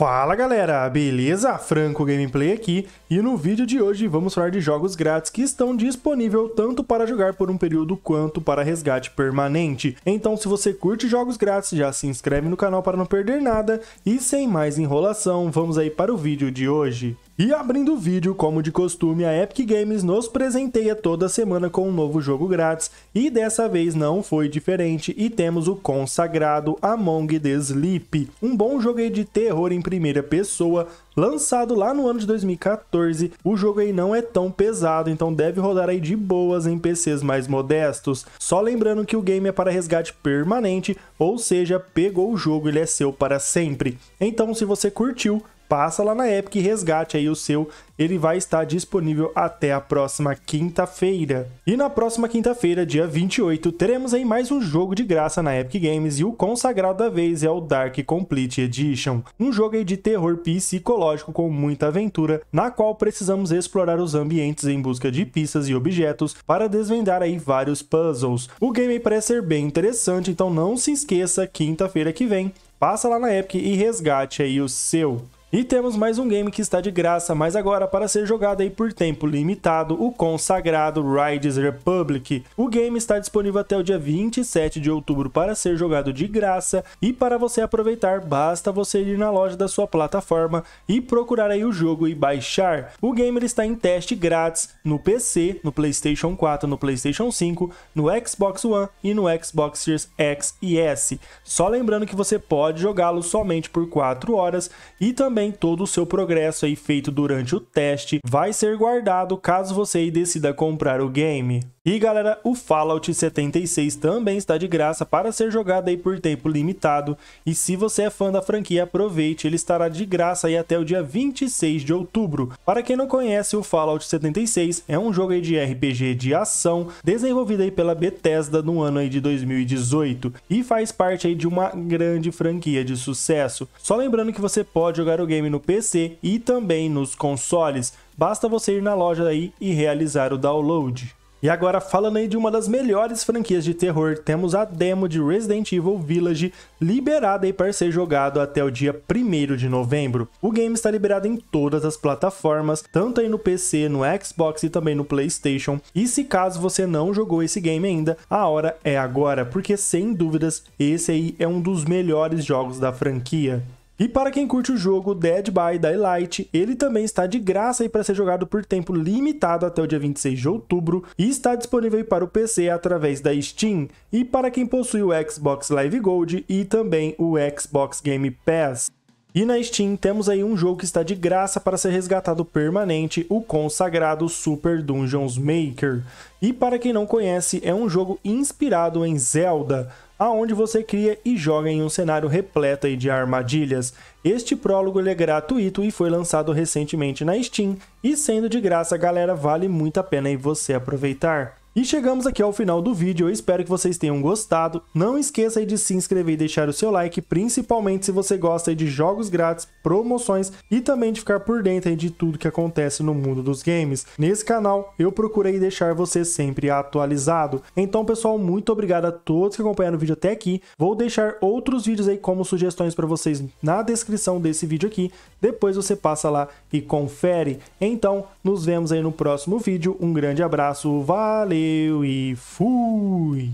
Fala galera, beleza? Franco Gameplay aqui e no vídeo de hoje vamos falar de jogos grátis que estão disponíveis tanto para jogar por um período quanto para resgate permanente. Então se você curte jogos grátis já se inscreve no canal para não perder nada e sem mais enrolação vamos aí para o vídeo de hoje. E abrindo o vídeo, como de costume, a Epic Games nos presenteia toda semana com um novo jogo grátis, e dessa vez não foi diferente, e temos o consagrado Among the Sleep, um bom jogo de terror em primeira pessoa, lançado lá no ano de 2014. O jogo aí não é tão pesado, então deve rodar aí de boas em PCs mais modestos. Só lembrando que o game é para resgate permanente, ou seja, pegou o jogo, ele é seu para sempre. Então se você curtiu, passa lá na Epic e resgate aí o seu. Ele vai estar disponível até a próxima quinta-feira. E na próxima quinta-feira, dia 28, teremos aí mais um jogo de graça na Epic Games e o consagrado da vez é o Dark Complete Edition, um jogo aí de terror psicológico com muita aventura, na qual precisamos explorar os ambientes em busca de pistas e objetos para desvendar aí vários puzzles. O game parece ser bem interessante, então não se esqueça, quinta-feira que vem, passa lá na Epic e resgate aí o seu. E temos mais um game que está de graça, mas agora para ser jogado aí por tempo limitado, o consagrado Riders Republic. O game está disponível até o dia 27 de outubro para ser jogado de graça e para você aproveitar, basta você ir na loja da sua plataforma e procurar aí o jogo e baixar. O game está em teste grátis no PC, no PlayStation 4, no PlayStation 5, no Xbox One e no Xbox Series X e S. Só lembrando que você pode jogá-lo somente por 4 horas e também também todo o seu progresso aí feito durante o teste vai ser guardado caso você aí decida comprar o game. E galera, o Fallout 76 também está de graça para ser jogado aí por tempo limitado e se você é fã da franquia, aproveite, ele estará de graça aí até o dia 26 de outubro. Para quem não conhece, o Fallout 76 é um jogo aí de RPG de ação desenvolvido aí pela Bethesda no ano aí de 2018 e faz parte aí de uma grande franquia de sucesso. Só lembrando que você pode jogar o videogame no PC e também nos consoles. Basta você ir na loja aí e realizar o download. E agora, falando aí de uma das melhores franquias de terror, temos a demo de Resident Evil Village liberada aí para ser jogado até o dia 1 de novembro. O game está liberado em todas as plataformas, tanto aí no PC, no Xbox e também no PlayStation. E se caso você não jogou esse game ainda, a hora é agora, porque sem dúvidas esse aí é um dos melhores jogos da franquia. E para quem curte o jogo Dead by Daylight, ele também está de graça e para ser jogado por tempo limitado até o dia 26 de outubro e está disponível para o PC através da Steam e para quem possui o Xbox Live Gold e também o Xbox Game Pass. E na Steam temos aí um jogo que está de graça para ser resgatado permanente, o consagrado Super Dungeons Maker. E para quem não conhece, é um jogo inspirado em Zelda, aonde você cria e joga em um cenário repleto de armadilhas. Este prólogo é gratuito e foi lançado recentemente na Steam, e sendo de graça, galera, vale muito a pena você aproveitar. E chegamos aqui ao final do vídeo, eu espero que vocês tenham gostado. Não esqueça de se inscrever e deixar o seu like, principalmente se você gosta de jogos grátis, promoções e também de ficar por dentro de tudo que acontece no mundo dos games. Nesse canal eu procurei deixar você sempre atualizado. Então pessoal, muito obrigado a todos que acompanharam o vídeo até aqui. Vou deixar outros vídeos aí como sugestões para vocês na descrição desse vídeo aqui. Depois você passa lá e confere. Então, nos vemos aí no próximo vídeo. Um grande abraço, valeu! Valeu e fui!